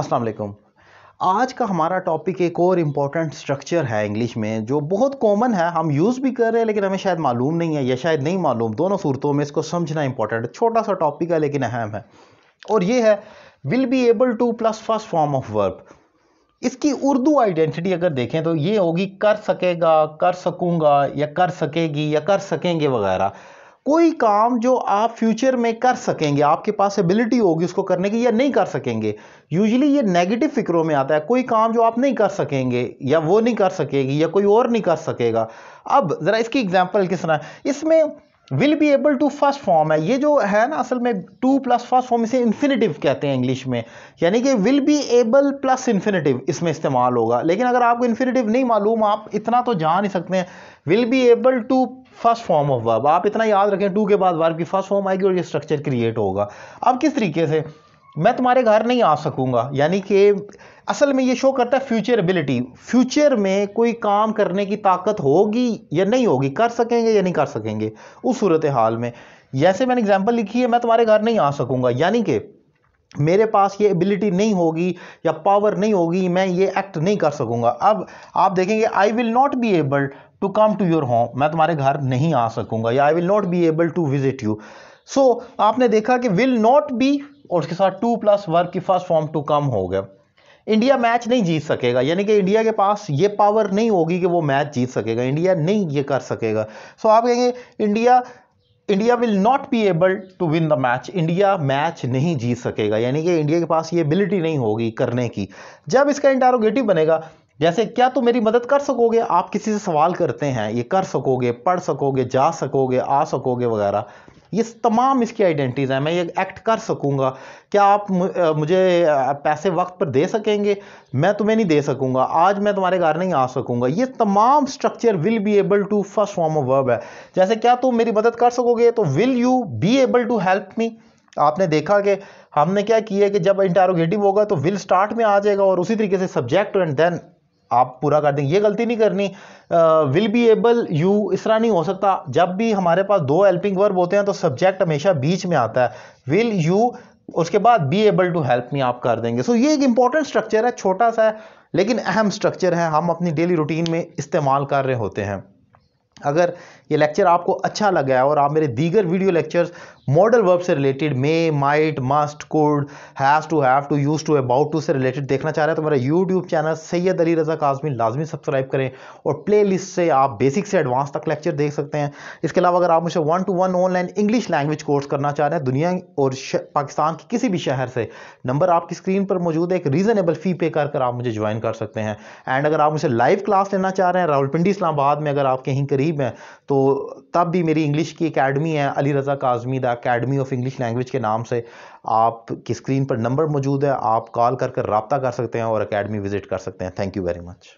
अस्सलाम वालेकुम आज का हमारा टॉपिक एक और इम्पॉर्टेंट स्ट्रक्चर है इंग्लिश में जो बहुत कॉमन है हम यूज़ भी कर रहे हैं लेकिन हमें शायद मालूम नहीं है या शायद नहीं मालूम दोनों सूरतों में इसको समझना इम्पॉर्टेंट है छोटा सा टॉपिक है लेकिन अहम है और ये है will be able to plus first form of verb इसकी उर्दू आइडेंटिटी अगर देखें तो ये होगी कर सकेगा कर सकूँगा या कर सकेगी या कर सकेंगे वगैरह कोई काम जो आप फ्यूचर में कर सकेंगे आपके पास एबिलिटी होगी उसको करने की या नहीं कर सकेंगे यूजली ये नेगेटिव फिक्रों में आता है कोई काम जो आप नहीं कर सकेंगे या वो नहीं कर सकेगी या कोई और नहीं कर सकेगा अब ज़रा इसकी एग्जांपल किस तरह इसमें will be able to first form है ये जो है ना असल में टू प्लस फर्स्ट फॉर्म इसे इन्फिनेटिव कहते हैं इंग्लिश में यानी कि will be able plus infinitive इसमें इस्तेमाल होगा लेकिन अगर आपको इन्फिनेटिव नहीं मालूम आप इतना तो जान नहीं सकते हैं will be able to first form of verb आप इतना याद रखें टू के बाद वर्ब की फर्स्ट फॉर्म आएगी और ये स्ट्रक्चर क्रिएट होगा अब किस तरीके से मैं तुम्हारे घर नहीं आ सकूँगा यानी कि असल में ये शो करता है फ्यूचर एबिलिटी फ्यूचर में कोई काम करने की ताकत होगी या नहीं होगी कर सकेंगे या नहीं कर सकेंगे उस सूरत हाल में जैसे मैंने एग्जाम्पल लिखी है मैं तुम्हारे घर नहीं आ सकूँगा यानी कि मेरे पास ये एबिलिटी नहीं होगी या पावर नहीं होगी मैं ये एक्ट नहीं कर सकूँगा अब आप देखेंगे I will not be able to come to your home मैं तुम्हारे घर नहीं आ सकूँगा या I will not be able to visit you so आपने देखा कि विल नॉट बी और उसके साथ टू प्लस वर्ब की फर्स्ट फॉर्म टू कम हो गया इंडिया मैच नहीं जीत सकेगा यानी कि इंडिया के पास ये पावर नहीं होगी कि वो मैच जीत सकेगा इंडिया नहीं ये कर सकेगा सो so, आप कहेंगे India India will not be able to win the match India match नहीं जीत सकेगा यानी कि इंडिया के पास ये एबिलिटी नहीं होगी करने की जब इसका इंटारोगेटिव बनेगा जैसे क्या तुम मेरी मदद कर सकोगे आप किसी से सवाल करते हैं ये कर सकोगे पढ़ सकोगे जा सकोगे आ सकोगे वगैरह ये तमाम इसकी आइडेंटिटीज़ हैं मैं ये एक्ट कर सकूँगा क्या आप मुझे पैसे वक्त पर दे सकेंगे मैं तुम्हें नहीं दे सकूँगा आज मैं तुम्हारे घर नहीं आ सकूँगा ये तमाम structure will be able to first form of verb है जैसे क्या तुम मेरी मदद कर सकोगे तो will you be able to help me आपने देखा कि हमने क्या किया कि जब इंटारोगेटिव होगा तो विल स्टार्ट में आ जाएगा और उसी तरीके से सब्जेक्ट एंड देन आप पूरा कर देंगे ये गलती नहीं करनी विल बी एबल यू इस तरह नहीं हो सकता जब भी हमारे पास दो हेल्पिंग वर्ब होते हैं तो सब्जेक्ट हमेशा बीच में आता है विल यू उसके बाद be able to help me आप कर देंगे सो so, ये एक इंपॉर्टेंट स्ट्रक्चर है छोटा सा है लेकिन अहम स्ट्रक्चर है हम अपनी डेली रूटीन में इस्तेमाल कर रहे होते हैं अगर ये लेक्चर आपको अच्छा लगा है और आप मेरे दीगर वीडियो लेक्चर्स मॉडल वर्ब से related may might must could has to have to used to about to से रिलेटेड देखना चाह रहे हैं तो मेरा यूट्यूब चैनल सैयद अली रजा काजमी लाजमी सब्सक्राइब करें और प्लेलिस्ट से आप बेसिक से एडवांस तक लेक्चर देख सकते हैं इसके अलावा अगर आप मुझे one to one online English language course करना चाह रहे हैं दुनिया और पाकिस्तान के किसी भी शहर से नंबर आपकी स्क्रीन पर मौजूद है एक रीज़नेबल फ़ी पे कर आप मुझे ज्वाइन कर सकते हैं एंड अगर आप मुझे लाइव क्लास लेना चाह रहे हैं पिंडी इस्लाबाद में अगर आप कहीं करीब में तो तब भी मेरी इंग्लिश की एकेडमी है Ali Raza Kazmi the academy of English language के नाम से आपकी स्क्रीन पर नंबर मौजूद है आप कॉल कर कर रबता कर सकते हैं और अकेडमी विज़िट कर सकते हैं थैंक यू वेरी मच